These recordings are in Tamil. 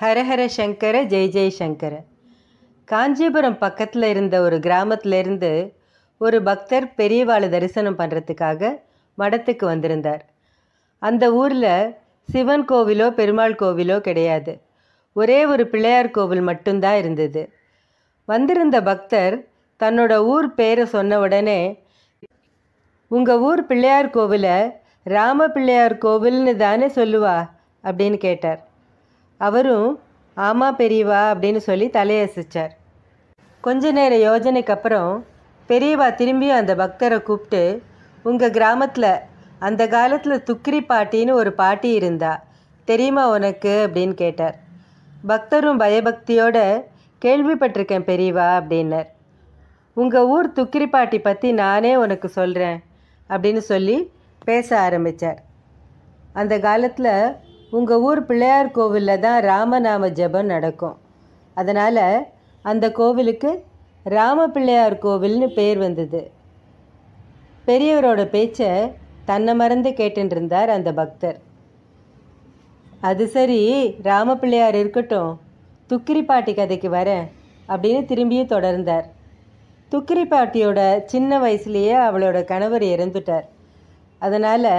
ஹரஹர சங்கர ஜெய் ஜெய் சங்கர காஞ்சிபுரம் பக்கத்தில் இருந்த ஒரு கிராமத்திலேருந்து ஒரு பக்தர் பெரியவாளை தரிசனம் பண்ணுறதுக்காக மடத்துக்கு வந்திருந்தார் அந்த ஊரில் சிவன் கோவிலோ பெருமாள் கோவிலோ கிடையாது ஒரே ஒரு பிள்ளையார் கோவில் மட்டும்தான் இருந்தது வந்திருந்த பக்தர் தன்னோட ஊர் பேரை சொன்ன உடனே உங்கள் ஊர் பிள்ளையார் கோவிலை ராம பிள்ளையார் கோவில்னு தானே சொல்லுவா அப்படின்னு கேட்டார் அவரும் ஆமாம் பெரியவா அப்படின்னு சொல்லி தலையசிச்சார் கொஞ்ச நேர யோஜனைக்கு அப்புறம் பெரியவா திரும்பியும் அந்த பக்தரை கூப்பிட்டு உங்கள் கிராமத்தில் அந்த காலத்தில் துக்கிரி பாட்டின்னு ஒரு பாட்டி இருந்தா தெரியுமா உனக்கு அப்படின்னு கேட்டார் பக்தரும் பயபக்தியோட கேள்விப்பட்டிருக்கேன் பெரியவா அப்படின்னர் உங்கள் ஊர் துக்கிரி பாட்டி பற்றி நானே உனக்கு சொல்கிறேன் அப்படின்னு சொல்லி பேச ஆரம்பித்தார் அந்த காலத்தில் உங்கள் ஊர் பிள்ளையார் கோவிலில் தான் ராமநாம ஜபம் நடக்கும் அதனால் அந்த கோவிலுக்கு ராம பிள்ளையார் கோவில்னு பேர் வந்தது பெரியவரோட பேச்சை தன்னை மறந்து கேட்டுருந்தார் அந்த பக்தர் அது சரி ராம பிள்ளையார் இருக்கட்டும் துக்கிரி பாட்டி கதைக்கு வரேன் அப்படின்னு திரும்பியும் தொடர்ந்தார் துக்கிரி பாட்டியோட சின்ன வயசுலேயே அவளோட கணவர் இறந்துட்டார் அதனால்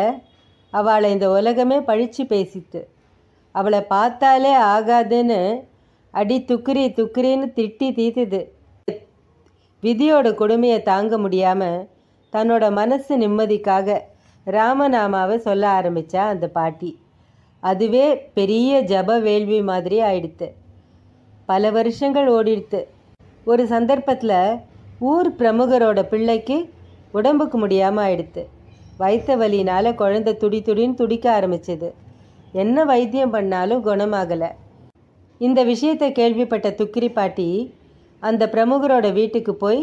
அவளை இந்த உலகமே பழிச்சு பேசிட்டு அவளை பார்த்தாலே ஆகாதுன்னு அடி துக்குரி துக்குரின்னு திட்டி தீத்துது விதியோட கொடுமையை தாங்க முடியாமல் தன்னோட மனசு நிம்மதிக்காக ராமநாமாவை சொல்ல ஆரம்பித்தா அந்த பாட்டி அதுவே பெரிய ஜப வேள்வி மாதிரி ஆயிடுத்து பல வருஷங்கள் ஓடிடுத்து ஒரு சந்தர்ப்பத்தில் ஊர் பிரமுகரோட பிள்ளைக்கு உடம்புக்கு முடியாமல் ஆயிடுத்து வைத்த வலியினால் குழந்தை துடி துடின்னு துடிக்க ஆரம்பிச்சது என்ன வைத்தியம் பண்ணாலும் குணமாகலை இந்த விஷயத்தை கேள்விப்பட்ட துக்கிரி பாட்டி அந்த பிரமுகரோட வீட்டுக்கு போய்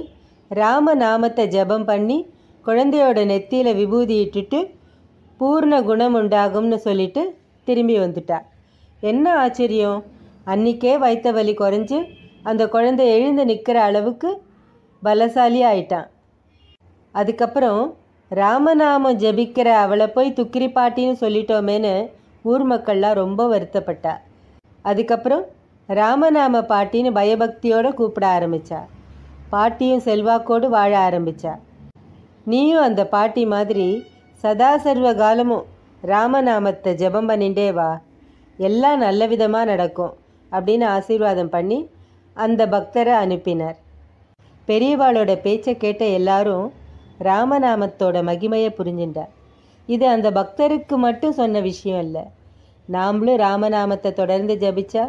ராம நாமத்தை ஜபம் பண்ணி குழந்தையோட நெத்தியில் விபூதி இட்டுட்டு பூர்ண குணம் உண்டாகும்னு சொல்லிட்டு திரும்பி வந்துட்டா என்ன ஆச்சரியம் அன்னிக்கே வைத்த வலி குறைஞ்சு அந்த குழந்தை எழுந்து நிற்கிற அளவுக்கு பலசாலி ஆயிட்டான் அதுக்கப்புறம் ராமநாமம் ஜபிக்கிற அவளை போய் துக்கிரி பாட்டின்னு சொல்லிட்டோமேன்னு ஊர் மக்கள்லாம் ரொம்ப வருத்தப்பட்டா அதுக்கப்புறம் ராமநாம பாட்டின்னு பயபக்தியோடு கூப்பிட ஆரம்பித்தா பாட்டியும் செல்வாக்கோடு வாழ ஆரம்பித்தா நீயும் அந்த பாட்டி மாதிரி சதாசர்வ காலமும் ராமநாமத்தை ஜபம் பண்ணிண்டே வா எல்லாம் நல்ல விதமாக நடக்கும் அப்படின்னு ஆசீர்வாதம் பண்ணி அந்த பக்தரை அனுப்பினார் பெரியவாளோட பேச்சை கேட்ட எல்லாரும் ராமநாமத்தோட மகிமையை புரிஞ்சுட்டார் இது அந்த பக்தருக்கு மட்டும் சொன்ன விஷயம் இல்லை நாமளும் ராமநாமத்தை தொடர்ந்து ஜபிச்சா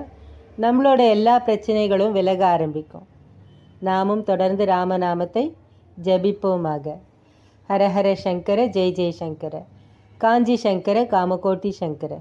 நம்மளோட எல்லா பிரச்சனைகளும் விலக ஆரம்பிக்கும் நாமும் தொடர்ந்து ராமநாமத்தை ஜபிப்போமாக ஹரஹர சங்கர ஜெய் ஜெய் சங்கர காஞ்சி சங்கர காமகோட்டி சங்கர